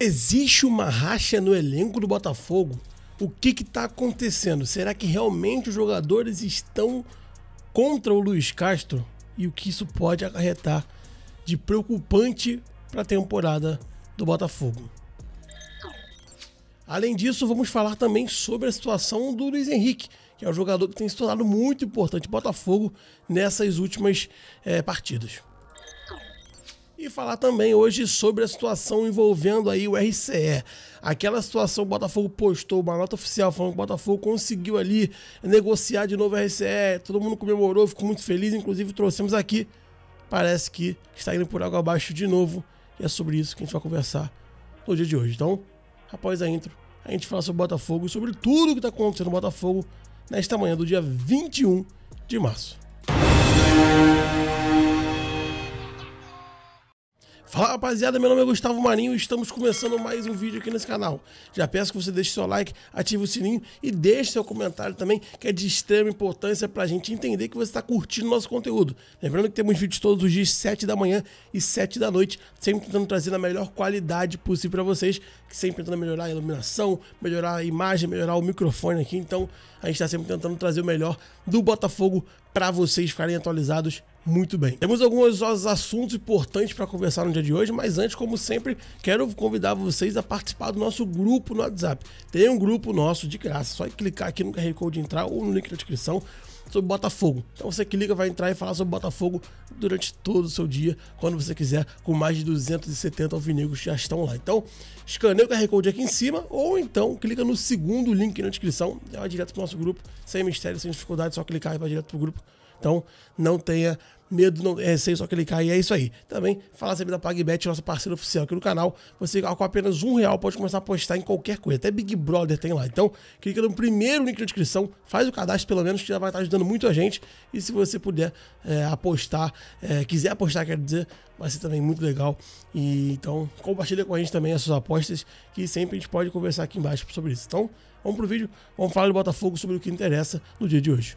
Existe uma racha no elenco do Botafogo? O que está acontecendo? Será que realmente os jogadores estão contra o Luiz Castro? E o que isso pode acarretar de preocupante para a temporada do Botafogo? Além disso, vamos falar também sobre a situação do Luiz Henrique, que é um jogador que tem se tornado muito importante Botafogo nessas últimas é, partidas. E falar também hoje sobre a situação envolvendo aí o RCE. Aquela situação, o Botafogo postou uma nota oficial falando que o Botafogo conseguiu ali negociar de novo o RCE. Todo mundo comemorou, ficou muito feliz, inclusive trouxemos aqui. Parece que está indo por água abaixo de novo. E é sobre isso que a gente vai conversar no dia de hoje. Então, após a intro, a gente fala sobre o Botafogo e sobre tudo que está acontecendo no Botafogo nesta manhã do dia 21 de março. Música Fala rapaziada, meu nome é Gustavo Marinho e estamos começando mais um vídeo aqui nesse canal. Já peço que você deixe seu like, ative o sininho e deixe seu comentário também, que é de extrema importância para a gente entender que você está curtindo nosso conteúdo. Lembrando que temos vídeos todos os dias, 7 da manhã e 7 da noite, sempre tentando trazer a melhor qualidade possível para vocês, sempre tentando melhorar a iluminação, melhorar a imagem, melhorar o microfone aqui. Então a gente está sempre tentando trazer o melhor do Botafogo para vocês ficarem atualizados muito bem. Temos alguns assuntos importantes para conversar no dia de hoje, mas antes, como sempre, quero convidar vocês a participar do nosso grupo no WhatsApp. Tem um grupo nosso de graça, só clicar aqui no QR Code entrar ou no link na descrição sobre Botafogo. Então você clica vai entrar e falar sobre Botafogo durante todo o seu dia, quando você quiser, com mais de 270 alvinegros já estão lá. Então, escaneia o QR Code aqui em cima ou então clica no segundo link na descrição, já é vai direto pro nosso grupo, sem mistério, sem dificuldade, só clicar e vai direto pro grupo então, não tenha medo, não, receio é, só clicar e é isso aí. Também fala sempre da PagBet, nossa parceira oficial aqui no canal. Você com apenas um real pode começar a apostar em qualquer coisa. Até Big Brother tem lá. Então, clica no primeiro link na descrição, faz o cadastro pelo menos, que já vai estar ajudando muito a gente. E se você puder é, apostar, é, quiser apostar, quero dizer, vai ser também muito legal. E, então, compartilha com a gente também as suas apostas, que sempre a gente pode conversar aqui embaixo sobre isso. Então, vamos pro vídeo, vamos falar do Botafogo sobre o que interessa no dia de hoje.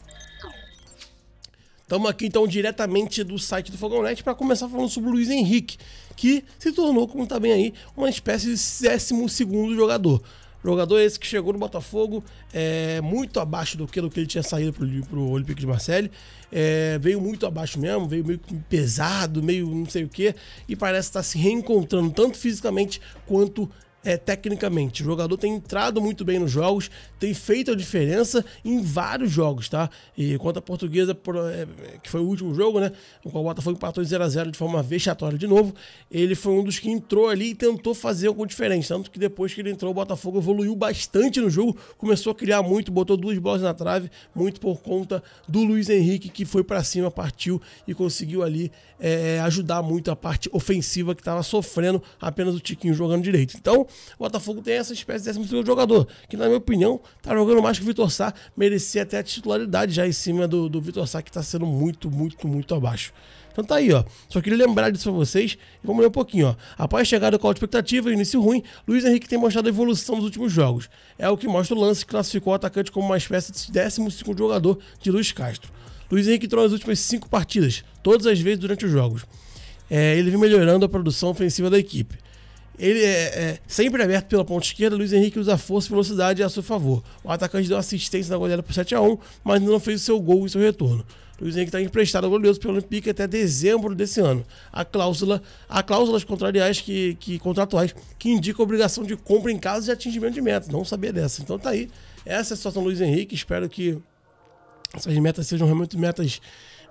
Estamos aqui então diretamente do site do Net para começar falando sobre o Luiz Henrique, que se tornou, como está bem aí, uma espécie de 12 jogador. Jogador esse que chegou no Botafogo é, muito abaixo do que, do que ele tinha saído para o Olympique de Marseille. É, veio muito abaixo mesmo, veio meio pesado, meio não sei o que, e parece estar tá se reencontrando tanto fisicamente quanto é, tecnicamente. O jogador tem entrado muito bem nos jogos, tem feito a diferença em vários jogos, tá? E contra a Portuguesa, é, que foi o último jogo, né? No qual o Botafogo empatou 0x0 de forma vexatória de novo, ele foi um dos que entrou ali e tentou fazer alguma diferença Tanto que depois que ele entrou, o Botafogo evoluiu bastante no jogo, começou a criar muito, botou duas bolas na trave, muito por conta do Luiz Henrique, que foi para cima, partiu e conseguiu ali é, ajudar muito a parte ofensiva que estava sofrendo apenas o Tiquinho jogando direito. Então, o Botafogo tem essa espécie de 12 jogador, que, na minha opinião, tá jogando mais que o Vitor Sá, merecia até a titularidade já em cima do, do Vitor Sá, que tá sendo muito, muito, muito abaixo. Então tá aí, ó. Só queria lembrar disso pra vocês. E vamos ler um pouquinho, ó. Após chegada com a expectativa e início ruim, Luiz Henrique tem mostrado a evolução nos últimos jogos. É o que mostra o lance que classificou o atacante como uma espécie de 12 jogador de Luiz Castro. Luiz Henrique entrou nas últimas cinco partidas, todas as vezes durante os jogos. É, ele vem melhorando a produção ofensiva da equipe. Ele é, é, sempre aberto pela ponta esquerda, Luiz Henrique usa força e velocidade a seu favor. O atacante deu assistência na goleada por 7x1, mas não fez o seu gol e seu retorno. Luiz Henrique está emprestado ao goleiro pelo Olympique até dezembro desse ano. A cláusula, há cláusulas contrariais que, que contratuais que indicam obrigação de compra em caso de atingimento de metas. Não sabia dessa. Então tá aí. Essa é a situação do Luiz Henrique. Espero que essas metas sejam realmente metas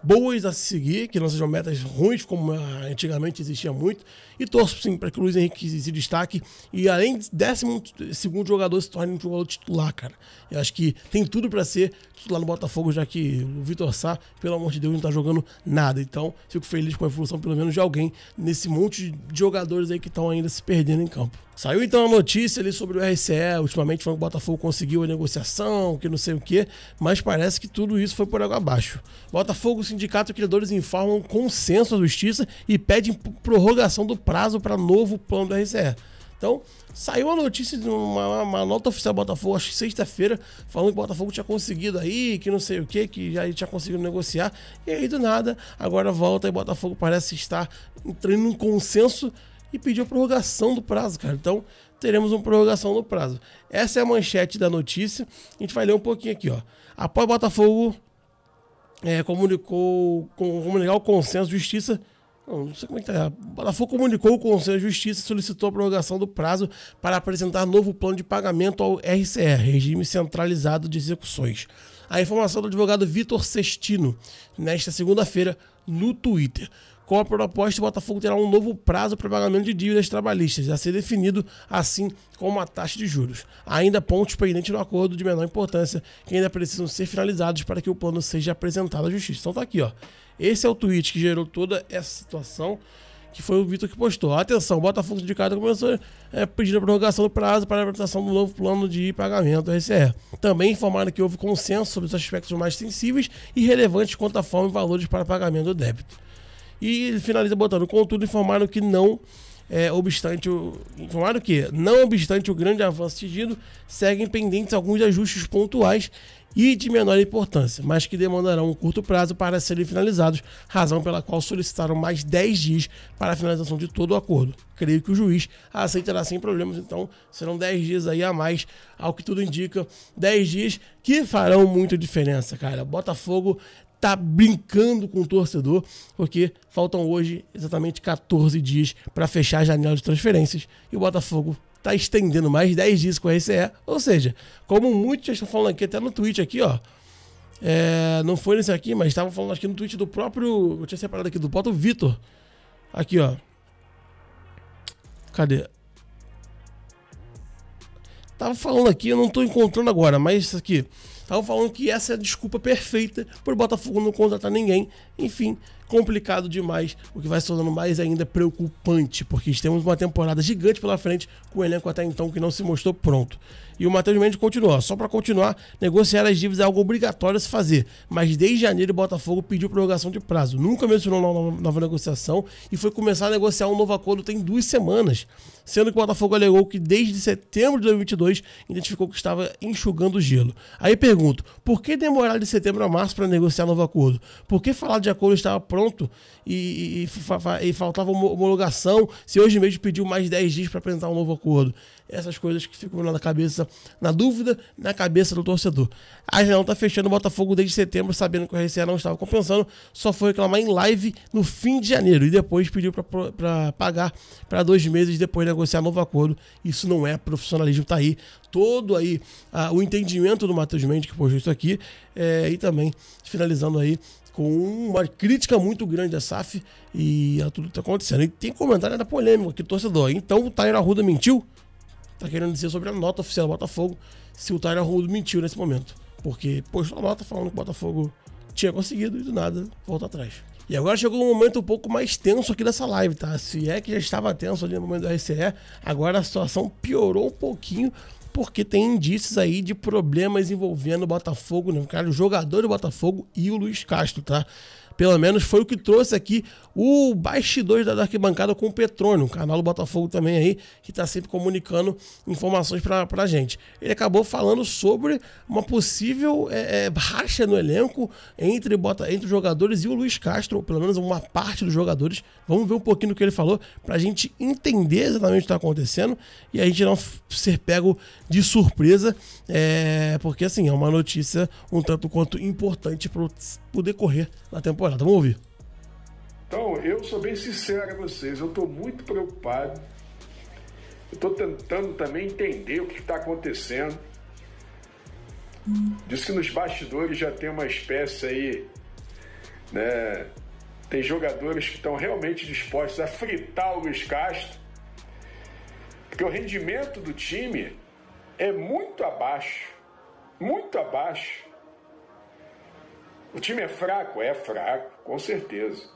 boas a se seguir, que não sejam metas ruins, como antigamente existia muito. E torço sim para que o Luiz Henrique se destaque e, além de décimo segundo jogador, se torne um jogador titular, cara. Eu acho que tem tudo para ser titular no Botafogo, já que o Vitor Sá, pelo amor de Deus, não tá jogando nada. Então, fico feliz com a evolução, pelo menos, de alguém nesse monte de jogadores aí que estão ainda se perdendo em campo. Saiu então a notícia ali sobre o RCE, ultimamente falando que o Botafogo conseguiu a negociação, que não sei o quê, mas parece que tudo isso foi por água abaixo. Botafogo, sindicato e criadores informam consenso à justiça e pedem prorrogação do prazo para novo plano do RCE. Então, saiu a notícia de uma, uma nota oficial do Botafogo, acho que sexta-feira, falando que o Botafogo tinha conseguido aí, que não sei o que, que já tinha conseguido negociar. E aí, do nada, agora volta e o Botafogo parece estar entrando em um consenso e pediu a prorrogação do prazo, cara. Então, teremos uma prorrogação no prazo. Essa é a manchete da notícia. A gente vai ler um pouquinho aqui, ó. Após Botafogo é, comunicou, com, comunicar o consenso de justiça. Não, não sei como é que tá. Botafogo comunicou o Conselho de Justiça e solicitou a prorrogação do prazo para apresentar novo plano de pagamento ao RCR, Regime Centralizado de Execuções. A informação do advogado Vitor Cestino nesta segunda-feira, no Twitter. Com a proposta, do Botafogo terá um novo prazo para pagamento de dívidas trabalhistas, a ser definido assim como a taxa de juros. Ainda pontos pendentes no acordo de menor importância que ainda precisam ser finalizados para que o plano seja apresentado à justiça. Então tá aqui, ó. Esse é o tweet que gerou toda essa situação que foi o Vitor que postou. Atenção, o Botafogo Sindicato começou é, pedindo a prorrogação do prazo para a apresentação do novo plano de pagamento do RCE. Também informaram que houve consenso sobre os aspectos mais sensíveis e relevantes quanto à forma e valores para pagamento do débito. E finaliza botando, contudo, informaram que não é, obstante o. Informaram que, não obstante o grande avanço atingido, seguem pendentes alguns ajustes pontuais e de menor importância, mas que demandarão um curto prazo para serem finalizados, razão pela qual solicitaram mais 10 dias para a finalização de todo o acordo. Creio que o juiz aceitará sem problemas, então serão 10 dias aí a mais, ao que tudo indica, 10 dias que farão muita diferença, cara. Botafogo tá brincando com o torcedor, porque faltam hoje exatamente 14 dias para fechar a janela de transferências e o Botafogo tá estendendo mais 10 dias com a RCE, ou seja, como muitos já estão falando aqui, até no tweet aqui, ó, é, não foi nesse aqui, mas estavam falando aqui no tweet do próprio, eu tinha separado aqui do Boto Vitor, aqui, ó, cadê? Tava falando aqui, eu não tô encontrando agora, mas isso aqui, Estavam falando que essa é a desculpa perfeita para o Botafogo não contratar ninguém. Enfim, complicado demais, o que vai se tornando mais ainda preocupante, porque temos uma temporada gigante pela frente com o elenco até então que não se mostrou pronto. E o Matheus Mendes continua. Só para continuar, negociar as dívidas é algo obrigatório a se fazer. Mas desde janeiro, o Botafogo pediu prorrogação de prazo. Nunca mencionou nova, nova negociação e foi começar a negociar um novo acordo tem duas semanas. Sendo que o Botafogo alegou que desde setembro de 2022 identificou que estava enxugando o gelo. Aí pergunto, por que demorar de setembro a março para negociar novo acordo? Por que falar de acordo estava pronto e, e, e, e faltava homologação se hoje mesmo pediu mais 10 dias para apresentar um novo acordo? essas coisas que ficam na cabeça, na dúvida, na cabeça do torcedor. A janela está fechando o Botafogo desde setembro, sabendo que o RCA não estava compensando, só foi reclamar em live no fim de janeiro e depois pediu para pagar para dois meses depois negociar novo acordo. Isso não é profissionalismo, tá aí todo aí ah, o entendimento do Matheus Mendes que postou isso aqui é, e também finalizando aí com uma crítica muito grande da SAF e a tudo que está acontecendo. E tem comentário da polêmica que torcedor. Então o Tairo Arruda mentiu? está querendo dizer sobre a nota oficial do Botafogo se o Tyler Holdo mentiu nesse momento. Porque postou a nota falando que o Botafogo tinha conseguido e do nada volta atrás. E agora chegou um momento um pouco mais tenso aqui dessa live, tá? Se é que já estava tenso ali no momento do RCE, agora a situação piorou um pouquinho porque tem indícios aí de problemas envolvendo o Botafogo, né? Cara, o jogador do Botafogo e o Luiz Castro, tá? Pelo menos foi o que trouxe aqui o bastidores da arquibancada com o Petrônio, um canal do Botafogo também aí, que está sempre comunicando informações para a gente. Ele acabou falando sobre uma possível é, é, racha no elenco entre, bota, entre os jogadores e o Luiz Castro, ou pelo menos uma parte dos jogadores Vamos ver um pouquinho do que ele falou para a gente entender exatamente o que está acontecendo e a gente não ser pego de surpresa, é, porque assim, é uma notícia um tanto quanto importante para o decorrer da temporada. Vamos ouvir. Então, eu sou bem sincero a vocês, eu estou muito preocupado. Estou tentando também entender o que está acontecendo. Diz que nos bastidores já tem uma espécie aí, né, tem jogadores que estão realmente dispostos a fritar o Luiz Castro, porque o rendimento do time é muito abaixo muito abaixo. O time é fraco? É fraco, com certeza.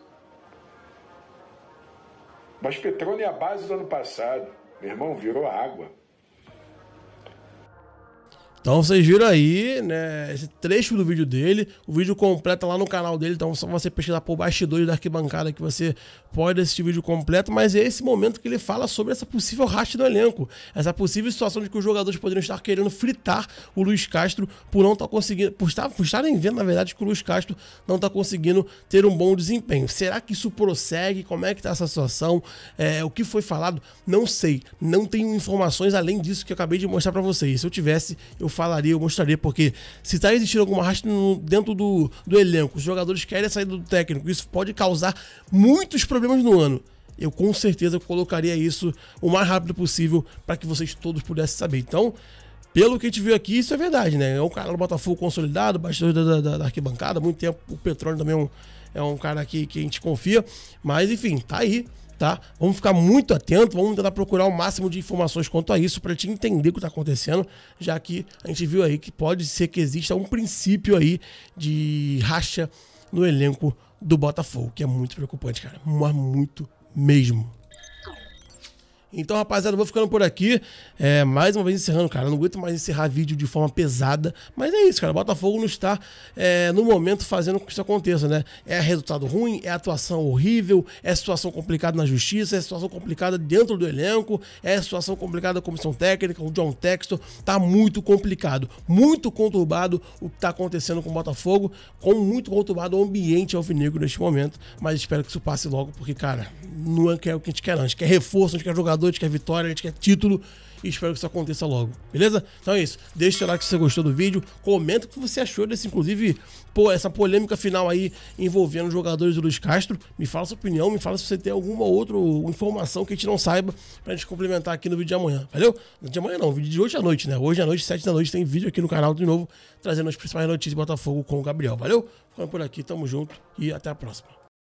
Mas Petrone é a base do ano passado. Meu irmão virou água. Então vocês viram aí, né, esse trecho do vídeo dele, o vídeo completo lá no canal dele, então só você pesquisar por bastidores da arquibancada que você pode assistir o vídeo completo, mas é esse momento que ele fala sobre essa possível racha do elenco, essa possível situação de que os jogadores poderiam estar querendo fritar o Luiz Castro por não estar tá conseguindo, por, estar, por estarem vendo, na verdade, que o Luiz Castro não está conseguindo ter um bom desempenho. Será que isso prossegue? Como é que está essa situação? É, o que foi falado? Não sei, não tenho informações além disso que eu acabei de mostrar para vocês. Se eu tivesse, eu falaria, eu mostraria, porque se está existindo alguma racha dentro do, do elenco, os jogadores querem sair do técnico, isso pode causar muitos problemas no ano. Eu com certeza colocaria isso o mais rápido possível para que vocês todos pudessem saber. Então, pelo que a gente viu aqui, isso é verdade, né? É um cara do Botafogo consolidado, bastidor da, da, da arquibancada, muito tempo. O Petróleo também é um, é um cara que, que a gente confia. Mas, enfim, tá aí tá? Vamos ficar muito atento, vamos tentar procurar o máximo de informações quanto a isso para te entender o que está acontecendo, já que a gente viu aí que pode ser que exista um princípio aí de racha no elenco do Botafogo, que é muito preocupante, cara. Mas muito mesmo. Então, rapaziada, vou ficando por aqui. É, mais uma vez encerrando, cara. não aguento mais encerrar vídeo de forma pesada. Mas é isso, cara. Botafogo não está, é, no momento, fazendo com que isso aconteça, né? É resultado ruim, é atuação horrível, é situação complicada na justiça, é situação complicada dentro do elenco, é situação complicada a comissão técnica, o John Textor. Tá muito complicado, muito conturbado o que tá acontecendo com o Botafogo, com muito conturbado o ambiente alvinegro neste momento. Mas espero que isso passe logo, porque, cara, não é o que a gente quer, não. A gente quer reforço, a gente quer jogador Libertadores, a gente quer vitória, a gente quer título. E espero que isso aconteça logo, beleza? Então é isso. Deixa o seu like se você gostou do vídeo. Comenta o que você achou desse, inclusive, pô, essa polêmica final aí envolvendo os jogadores do Luiz Castro. Me fala sua opinião, me fala se você tem alguma outra informação que a gente não saiba pra gente complementar aqui no vídeo de amanhã, valeu? De amanhã não, vídeo de hoje à noite, né? Hoje à noite, 7 da noite, tem vídeo aqui no canal de novo, trazendo as principais notícias de Botafogo com o Gabriel, valeu? Ficando por aqui, tamo junto e até a próxima.